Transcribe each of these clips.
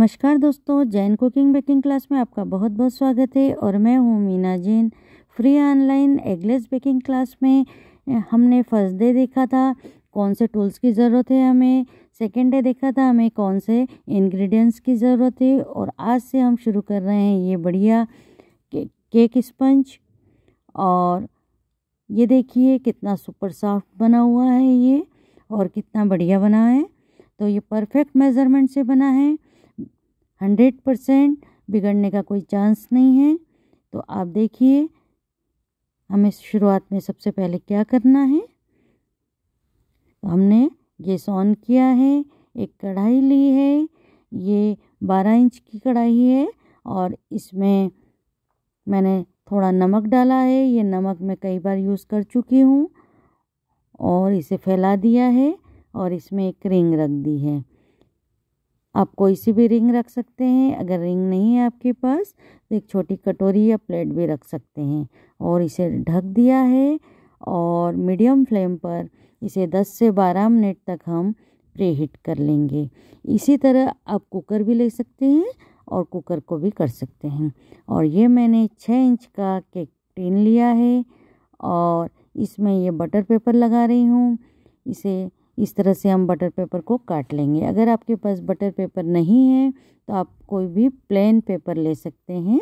नमस्कार दोस्तों Jain cooking baking class में आपका बहुत बहुत स्वागत है और मैं हूँ Meena Jain free online eggless baking class में हमने फर्स्ट डे देखा था कौन से टूल्स की ज़रूरत है हमें सेकेंड डे देखा था हमें कौन से इंग्रेडिएंट्स की ज़रूरत है और आज से हम शुरू कर रहे हैं ये बढ़िया के, केक स्पंज और ये देखिए कितना सुपर सॉफ्ट बना हुआ है ये और कितना बढ़िया बना है तो ये परफेक्ट मेज़रमेंट से बना है हंड्रेड परसेंट बिगड़ने का कोई चांस नहीं है तो आप देखिए हमें शुरुआत में सबसे पहले क्या करना है तो हमने गैस ऑन किया है एक कढ़ाई ली है ये बारह इंच की कढ़ाई है और इसमें मैंने थोड़ा नमक डाला है ये नमक मैं कई बार यूज़ कर चुकी हूँ और इसे फैला दिया है और इसमें एक रिंग रख दी है आप कोई सी भी रिंग रख सकते हैं अगर रिंग नहीं है आपके पास तो एक छोटी कटोरी या प्लेट भी रख सकते हैं और इसे ढक दिया है और मीडियम फ्लेम पर इसे 10 से 12 मिनट तक हम प्री हीट कर लेंगे इसी तरह आप कुकर भी ले सकते हैं और कुकर को भी कर सकते हैं और ये मैंने 6 इंच का केक टिन लिया है और इसमें ये बटर पेपर लगा रही हूँ इसे इस तरह से हम बटर पेपर को काट लेंगे अगर आपके पास बटर पेपर नहीं है तो आप कोई भी प्लेन पेपर ले सकते हैं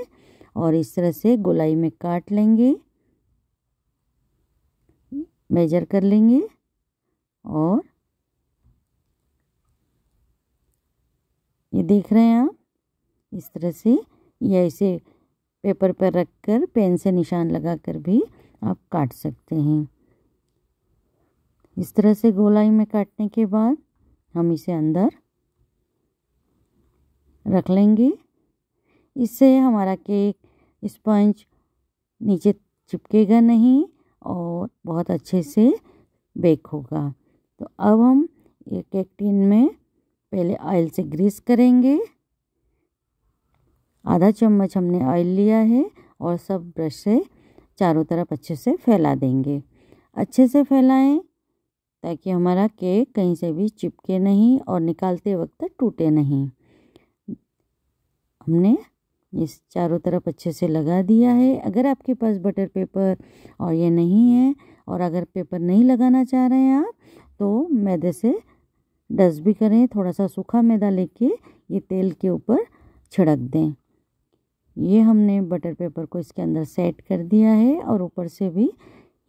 और इस तरह से गोलाई में काट लेंगे मेजर कर लेंगे और ये देख रहे हैं आप इस तरह से या इसे पेपर पर रखकर पेन से निशान लगाकर भी आप काट सकते हैं इस तरह से गोलाई में काटने के बाद हम इसे अंदर रख लेंगे इससे हमारा केक स्पंज नीचे चिपकेगा नहीं और बहुत अच्छे से बेक होगा तो अब हम ये केक टिन में पहले ऑयल से ग्रीस करेंगे आधा चम्मच हमने ऑयल लिया है और सब ब्रश से चारों तरफ अच्छे से फैला देंगे अच्छे से फैलाएं ताकि हमारा केक कहीं से भी चिपके नहीं और निकालते वक्त टूटे नहीं हमने इस चारों तरफ अच्छे से लगा दिया है अगर आपके पास बटर पेपर और ये नहीं है और अगर पेपर नहीं लगाना चाह रहे हैं आप तो मैदे से डस्ट भी करें थोड़ा सा सूखा मैदा लेके ये तेल के ऊपर छिड़क दें ये हमने बटर पेपर को इसके अंदर सेट कर दिया है और ऊपर से भी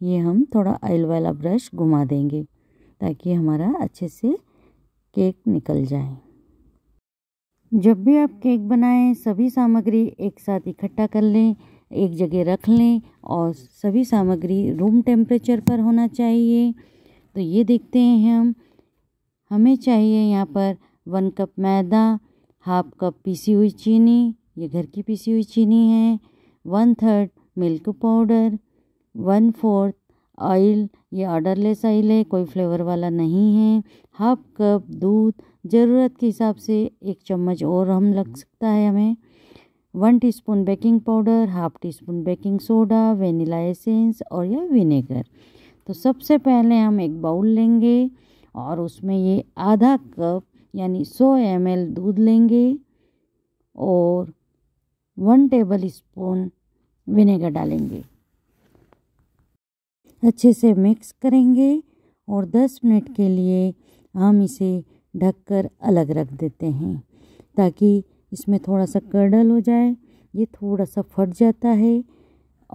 ये हम थोड़ा ऑयल वाला ब्रश घुमा देंगे ताकि हमारा अच्छे से केक निकल जाए जब भी आप केक बनाएं सभी सामग्री एक साथ इकट्ठा कर लें एक जगह रख लें और सभी सामग्री रूम टेम्परेचर पर होना चाहिए तो ये देखते हैं हम हमें चाहिए यहाँ पर वन कप मैदा हाफ कप पीसी हुई चीनी ये घर की पीसी हुई चीनी है one third milk powder one fourth oil ये ऑर्डरलेस ऑयल है कोई फ्लेवर वाला नहीं है हाफ कप दूध ज़रूरत के हिसाब से एक चम्मच और हम लग हम्म। सकता है हमें one teaspoon baking powder half teaspoon baking soda vanilla essence और या विनेगर तो सबसे पहले हम एक बाउल लेंगे और उसमें ये आधा कप यानी 100 एम दूध लेंगे और वन टेबल स्पून विनेगर डालेंगे अच्छे से मिक्स करेंगे और 10 मिनट के लिए हम इसे ढककर अलग रख देते हैं ताकि इसमें थोड़ा सा कर्डल हो जाए ये थोड़ा सा फट जाता है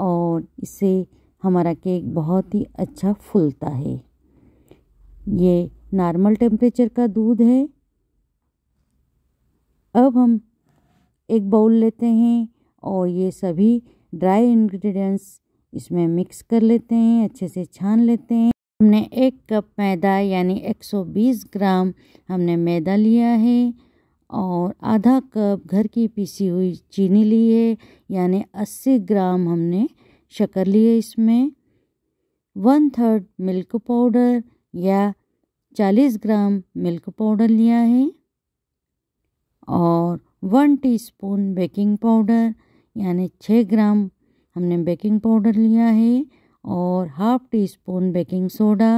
और इससे हमारा केक बहुत ही अच्छा फूलता है ये नॉर्मल टेम्परेचर का दूध है अब हम एक बाउल लेते हैं और ये सभी ड्राई इंग्रेडिएंट्स इसमें मिक्स कर लेते हैं अच्छे से छान लेते हैं हमने एक कप मैदा यानी 120 ग्राम हमने मैदा लिया है और आधा कप घर की पीसी हुई चीनी ली है यानी 80 ग्राम हमने शक्कर ली है इसमें वन थर्ड मिल्क पाउडर या 40 ग्राम मिल्क पाउडर लिया है और वन टीस्पून बेकिंग पाउडर यानी 6 ग्राम हमने बेकिंग पाउडर लिया है और half teaspoon baking soda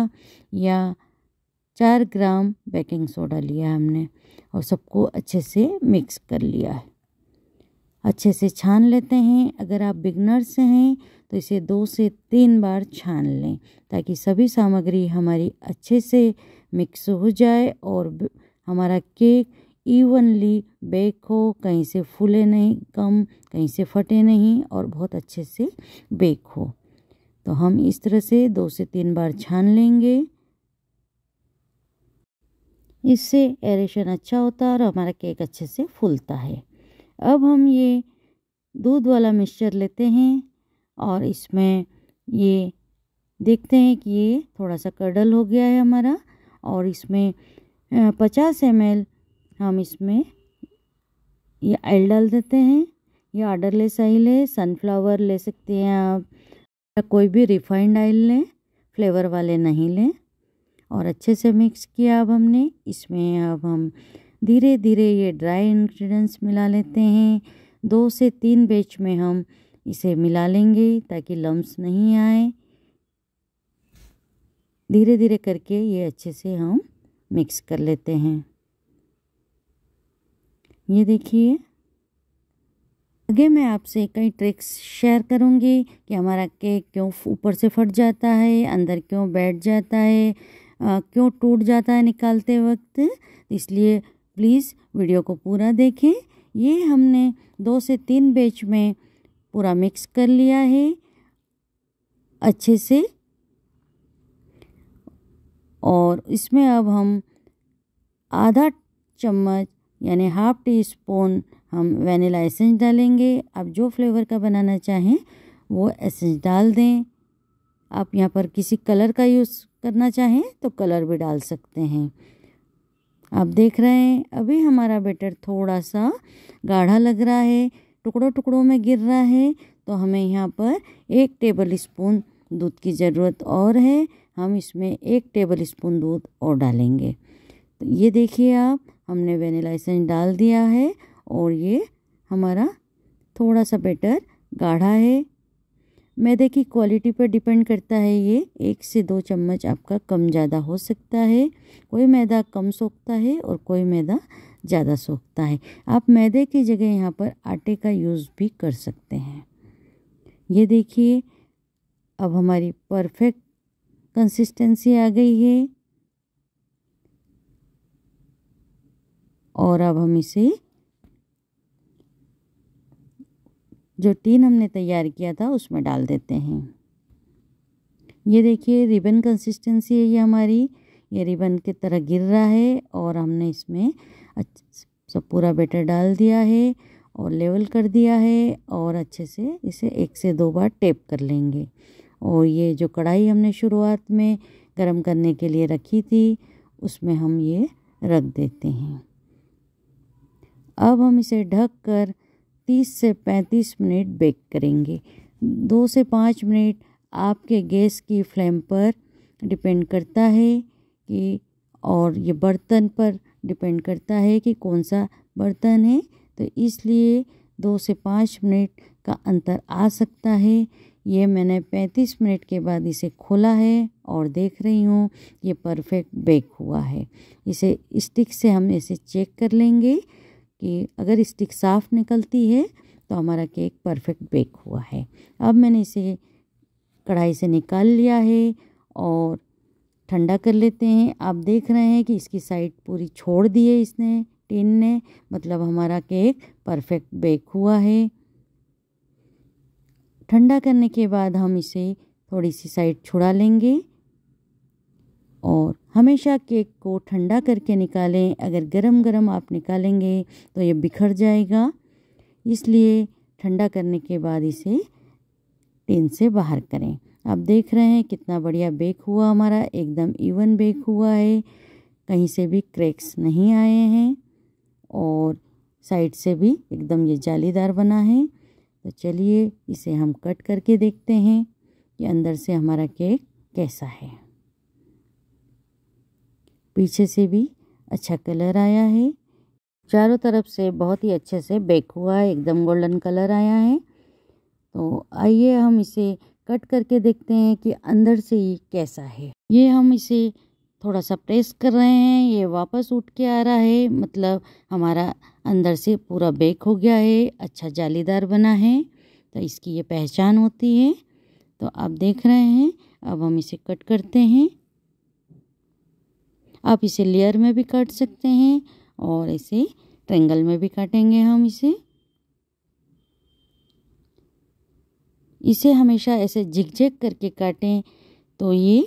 या चार ग्राम बेकिंग सोडा लिया हमने और सबको अच्छे से मिक्स कर लिया है अच्छे से छान लेते हैं अगर आप बिगनर्स हैं तो इसे दो से तीन बार छान लें ताकि सभी सामग्री हमारी अच्छे से मिक्स हो जाए और हमारा केक इवनली बेक हो कहीं से फूले नहीं कम कहीं से फटे नहीं और बहुत अच्छे से बेक हो तो हम इस तरह से दो से तीन बार छान लेंगे इससे एरेशन अच्छा होता है और हमारा केक अच्छे से फूलता है अब हम ये दूध वाला मिक्सचर लेते हैं और इसमें ये देखते हैं कि ये थोड़ा सा कडल हो गया है हमारा और इसमें पचास एम हम इसमें ये आयल डाल देते हैं ये ऑर्डरलेस आइल है सनफ्लावर ले सकते हैं आप या कोई भी रिफाइंड आयल लें फ्लेवर वाले नहीं लें और अच्छे से मिक्स किया अब हमने इसमें अब हम धीरे धीरे ये ड्राई इन्ग्रीडियंट्स मिला लेते हैं दो से तीन बेच में हम इसे मिला लेंगे ताकि लम्स नहीं आए धीरे धीरे करके ये अच्छे से हम मिक्स कर लेते हैं ये देखिए आगे मैं आपसे कई ट्रिक्स शेयर करूँगी कि हमारा केक क्यों ऊपर से फट जाता है अंदर क्यों बैठ जाता है आ, क्यों टूट जाता है निकालते वक्त इसलिए प्लीज़ वीडियो को पूरा देखें ये हमने दो से तीन बेच में पूरा मिक्स कर लिया है अच्छे से और इसमें अब हम आधा चम्मच यानी हाफ टी स्पून हम वनीला एसेंस डालेंगे आप जो फ्लेवर का बनाना चाहें वो एसेंस डाल दें आप यहाँ पर किसी कलर का यूज़ करना चाहें तो कलर भी डाल सकते हैं आप देख रहे हैं अभी हमारा बेटर थोड़ा सा गाढ़ा लग रहा है टुकड़ों टुकड़ों में गिर रहा है तो हमें यहाँ पर एक टेबल स्पून दूध की ज़रूरत और है हम इसमें एक टेबल स्पून दूध और डालेंगे तो ये देखिए आप हमने वेनिला एसेंस डाल दिया है और ये हमारा थोड़ा सा बेटर गाढ़ा है मैदे की क्वालिटी पर डिपेंड करता है ये एक से दो चम्मच आपका कम ज़्यादा हो सकता है कोई मैदा कम सोखता है और कोई मैदा ज़्यादा सोखता है आप मैदे की जगह यहाँ पर आटे का यूज़ भी कर सकते हैं ये देखिए अब हमारी परफेक्ट कंसिस्टेंसी आ गई है और अब हम इसे जो टीन हमने तैयार किया था उसमें डाल देते हैं ये देखिए रिबन कंसिस्टेंसी है ये हमारी ये रिबन की तरह गिर रहा है और हमने इसमें सब पूरा बेटर डाल दिया है और लेवल कर दिया है और अच्छे से इसे एक से दो बार टेप कर लेंगे और ये जो कढ़ाई हमने शुरुआत में गरम करने के लिए रखी थी उसमें हम ये रख देते हैं अब हम इसे ढक कर तीस से पैंतीस मिनट बेक करेंगे दो से पाँच मिनट आपके गैस की फ्लेम पर डिपेंड करता है कि और ये बर्तन पर डिपेंड करता है कि कौन सा बर्तन है तो इसलिए दो से पाँच मिनट का अंतर आ सकता है ये मैंने पैंतीस मिनट के बाद इसे खोला है और देख रही हूँ ये परफेक्ट बेक हुआ है इसे स्टिक से हम इसे चेक कर लेंगे कि अगर स्टिक साफ़ निकलती है तो हमारा केक परफेक्ट बेक हुआ है अब मैंने इसे कढ़ाई से निकाल लिया है और ठंडा कर लेते हैं आप देख रहे हैं कि इसकी साइड पूरी छोड़ दी है इसने टिन ने मतलब हमारा केक परफेक्ट बेक हुआ है ठंडा करने के बाद हम इसे थोड़ी सी साइड छुड़ा लेंगे और हमेशा केक को ठंडा करके निकालें अगर गरम गरम आप निकालेंगे तो ये बिखर जाएगा इसलिए ठंडा करने के बाद इसे टिन से बाहर करें आप देख रहे हैं कितना बढ़िया बेक हुआ हमारा एकदम इवन बेक हुआ है कहीं से भी क्रैक्स नहीं आए हैं और साइड से भी एकदम ये जालीदार बना है तो चलिए इसे हम कट करके देखते हैं कि अंदर से हमारा केक कैसा है पीछे से भी अच्छा कलर आया है चारों तरफ से बहुत ही अच्छे से बेक हुआ है एकदम गोल्डन कलर आया है तो आइए हम इसे कट करके देखते हैं कि अंदर से ये कैसा है ये हम इसे थोड़ा सा प्रेस कर रहे हैं ये वापस उठ के आ रहा है मतलब हमारा अंदर से पूरा बेक हो गया है अच्छा जालीदार बना है तो इसकी ये पहचान होती है तो आप देख रहे हैं अब हम इसे कट करते हैं आप इसे लेयर में भी काट सकते हैं और इसे ट्रेंगल में भी काटेंगे हम इसे इसे हमेशा ऐसे झिक करके काटें तो ये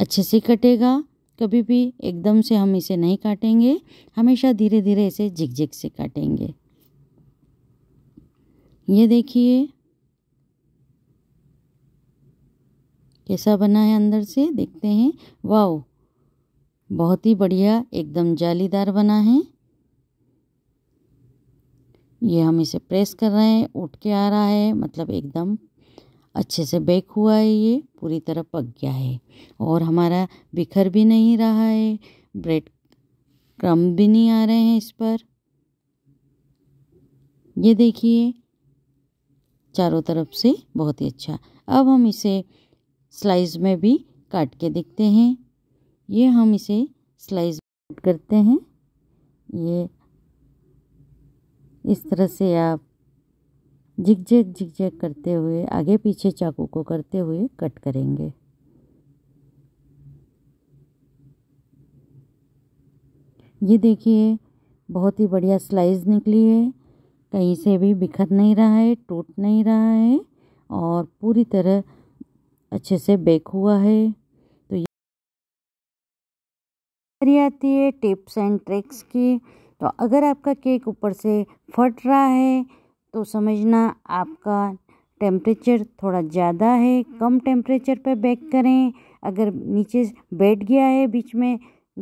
अच्छे से कटेगा कभी भी एकदम से हम इसे नहीं काटेंगे हमेशा धीरे धीरे इसे झिक से काटेंगे ये देखिए कैसा बना है अंदर से देखते हैं वाओ बहुत ही बढ़िया एकदम जालीदार बना है ये हम इसे प्रेस कर रहे हैं उठ के आ रहा है मतलब एकदम अच्छे से बेक हुआ है ये पूरी तरह पक गया है और हमारा बिखर भी नहीं रहा है ब्रेड क्रम भी नहीं आ रहे हैं इस पर ये देखिए चारों तरफ से बहुत ही अच्छा अब हम इसे स्लाइस में भी काट के देखते हैं ये हम इसे स्लाइस करते हैं ये इस तरह से आप झिक झक करते हुए आगे पीछे चाकू को करते हुए कट करेंगे ये देखिए बहुत ही बढ़िया स्लाइस निकली है कहीं से भी बिखर नहीं रहा है टूट नहीं रहा है और पूरी तरह अच्छे से बेक हुआ है बारी आती है टिप्स एंड ट्रिक्स की तो अगर आपका केक ऊपर से फट रहा है तो समझना आपका टेम्परेचर थोड़ा ज़्यादा है कम टेम्परेचर पे बेक करें अगर नीचे बैठ गया है बीच में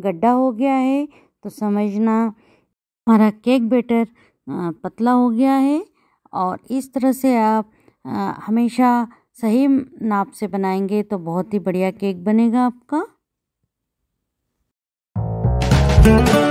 गड्ढा हो गया है तो समझना हमारा केक बेटर पतला हो गया है और इस तरह से आप हमेशा सही नाप से बनाएंगे तो बहुत ही बढ़िया केक बनेगा आपका thank you